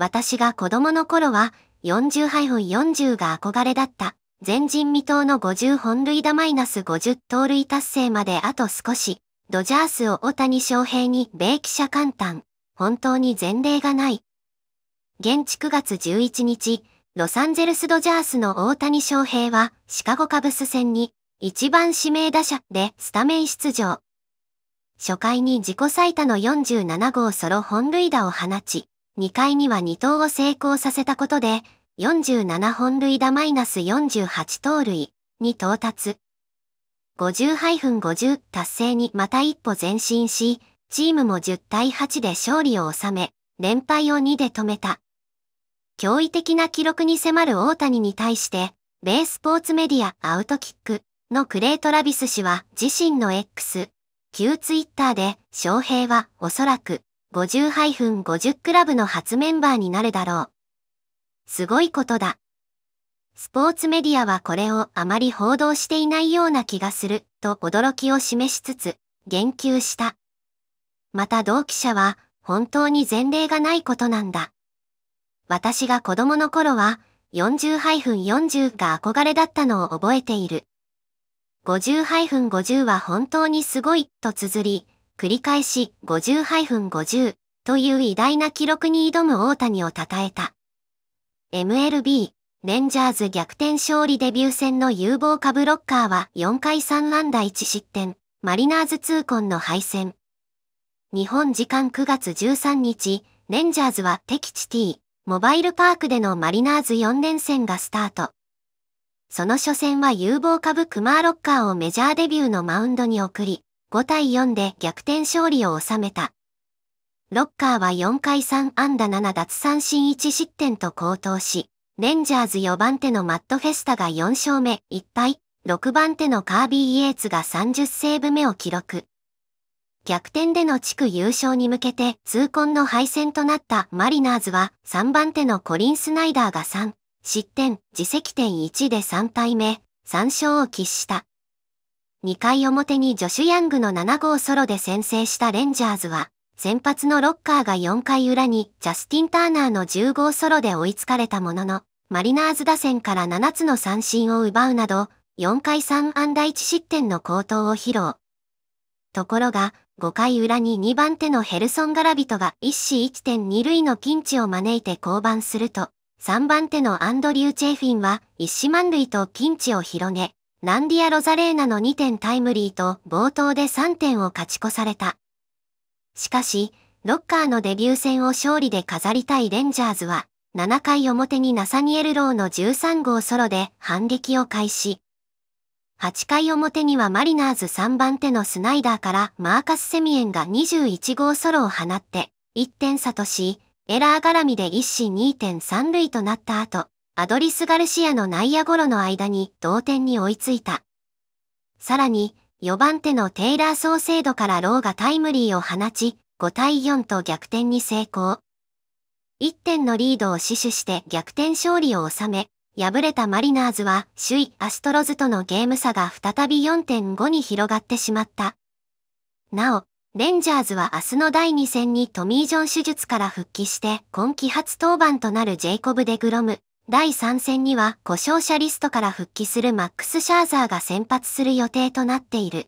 私が子供の頃は40-40が憧れだった。前人未到の50本塁打マイナス50盗塁達成まであと少し。ドジャースを大谷翔平に米記者簡単。本当に前例がない。現地9月11日、ロサンゼルスドジャースの大谷翔平はシカゴカブス戦に一番指名打者でスタメン出場。初回に自己最多の47号ソロ本塁打を放ち、2回には2投を成功させたことで、47本塁打マイナス48盗塁に到達。50-50達成にまた一歩前進し、チームも10対8で勝利を収め、連敗を2で止めた。驚異的な記録に迫る大谷に対して、米スポーツメディアアウトキックのクレイ・トラビス氏は自身の X、旧ツイッターで、翔平はおそらく50-50クラブの初メンバーになるだろう。すごいことだ。スポーツメディアはこれをあまり報道していないような気がすると驚きを示しつつ言及した。また同記者は本当に前例がないことなんだ。私が子供の頃は40-40が憧れだったのを覚えている。50-50は本当にすごいと綴り、繰り返し50-50という偉大な記録に挑む大谷を称えた。MLB、レンジャーズ逆転勝利デビュー戦の有望株ロッカーは4回3安打1失点、マリナーズ痛恨の敗戦。日本時間9月13日、レンジャーズは敵地 T、モバイルパークでのマリナーズ4連戦がスタート。その初戦は有望株クマーロッカーをメジャーデビューのマウンドに送り、5対4で逆転勝利を収めた。ロッカーは4回3安打7奪三振1失点と高騰し、レンジャーズ4番手のマットフェスタが4勝目1敗、6番手のカービー・イエーツが30セーブ目を記録。逆転での地区優勝に向けて痛恨の敗戦となったマリナーズは3番手のコリン・スナイダーが3失点、自責点1で3敗目、3勝を喫した。2回表にジョシュ・ヤングの7号ソロで先制したレンジャーズは、先発のロッカーが4回裏にジャスティン・ターナーの10号ソロで追いつかれたものの、マリナーズ打線から7つの三振を奪うなど、4回3安打1失点の高騰を披露。ところが、5回裏に2番手のヘルソン・ガラビトが1死1.2塁のピンチを招いて降板すると、3番手のアンドリュー・チェーフィンは1死満塁とピンチを広げ、ランディア・ロザレーナの2点タイムリーと冒頭で3点を勝ち越された。しかし、ロッカーのデビュー戦を勝利で飾りたいレンジャーズは、7回表にナサニエル・ローの13号ソロで反撃を開始。8回表にはマリナーズ3番手のスナイダーからマーカス・セミエンが21号ソロを放って1点差とし、エラー絡みで一死2.3塁となった後、アドリス・ガルシアの内野ゴロの間に同点に追いついた。さらに、4番手のテイラー・ソーセードからローがタイムリーを放ち、5対4と逆転に成功。1点のリードを死守して逆転勝利を収め、敗れたマリナーズは首位アストロズとのゲーム差が再び4.5に広がってしまった。なお、レンジャーズは明日の第2戦にトミー・ジョン手術から復帰して今季初登板となるジェイコブ・デグロム、第3戦には故障者リストから復帰するマックス・シャーザーが先発する予定となっている。